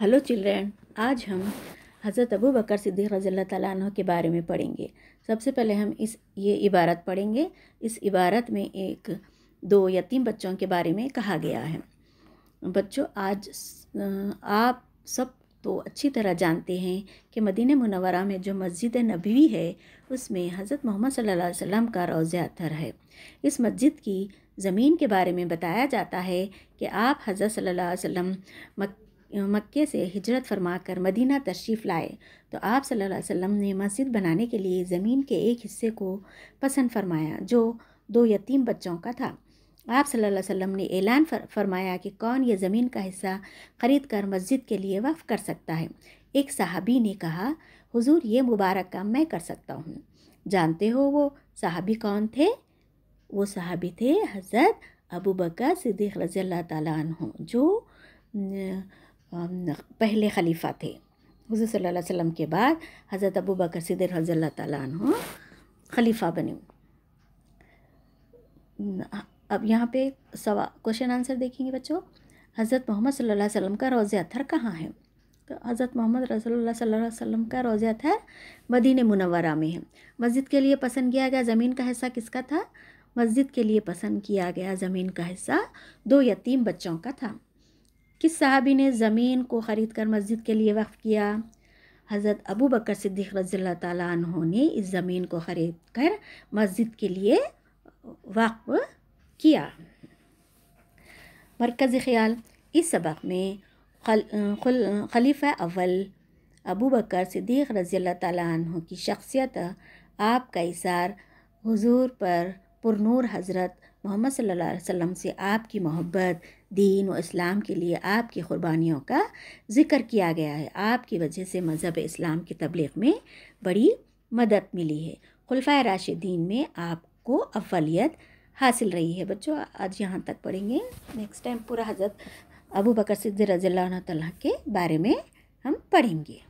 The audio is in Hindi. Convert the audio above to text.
हेलो चिल्ड्रेन आज हम हज़रत अबू बकर सिद्दीक रज़ी तन के बारे में पढ़ेंगे सबसे पहले हम इस ये इबारत पढ़ेंगे इस इबारत में एक दो या तीन बच्चों के बारे में कहा गया है बच्चों आज आप सब तो अच्छी तरह जानते हैं कि मदीन मुनवरा में जो मस्जिद नबी है उसमें हज़रत मोहम्मद सल्ला वम का रोज़ अतर है इस मस्जिद की ज़मीन के बारे में बताया जाता है कि आप हज़रत सल्लल्लाहु अलैहि मक्के से हिजरत फरमाकर मदीना तशरीफ़ लाए तो आप सल्लल्लाहु अलैहि वसल्लम ने मस्जिद बनाने के लिए ज़मीन के एक हिस्से को पसंद फरमाया जो दो यतीम बच्चों का था आप सल्लल्लाहु अलैहि वसल्लम ने ऐलान फरमाया कि कौन ये ज़मीन का हिस्सा ख़रीद कर मस्जिद के लिए वफ़ कर सकता है एक सहाबी ने कहा हुजूर ये मुबारक काम मैं कर सकता हूँ जानते हो वो सहाबी कौन थे वो सहाबी थे हज़रत अबू बकर सिद्दीक़ रज़ी अल्लाह जो पहले खलीफा थे हजू सल्ला वसम के बाद हज़रत अबू बकर सिदर रज़ल्ला तु खलीफा बने अब यहाँ पे सवा क्वेश्चन आंसर देखेंगे बच्चों हज़रत मोहम्मद सल्लल्लाहु अलैहि वसल्लम का रोज़ अथर कहाँ है तो हज़रत मोहम्मद रसोल्ला सल अलैहि का रोज़ अथर मदीन मुनवरा में है मस्जिद के लिए पसंद किया गया ज़मीन का हिस्सा किसका था मस्जिद के लिए पसंद किया गया ज़मीन का हिस्सा दो यतीम बच्चों का था किस साहबी ने ज़मीन को ख़रीद कर मस्जिद के लिए वक्फ किया हज़रत अबू बकर सिद्दीक रज़ी तु ने इस ज़मीन को ख़रीद कर मस्जिद के लिए वक्फ किया मरकज़ खयाल इस सबक में खल, खल, खलीफा अव्वल अबू बकर सिद्दीक़ रज़ी तु की शख्सियत आपका इशार हजूर पर पुरूर हज़रत मोहम्मद सल्लल्लाहु अलैहि वसल्लम से आपकी मोहब्बत दीन व इस्लाम के लिए आपकी कुर्बानियों का ज़िक्र किया गया है आपकी वजह से मज़हब इस्लाम की तबलीग में बड़ी मदद मिली है खुलफा राशिदीन में आपको अवलियत हासिल रही है बच्चों आज यहाँ तक पढ़ेंगे नेक्स्ट टाइम पूरा हजरत अबू बकर सिद्ध रज़ी के बारे में हम पढ़ेंगे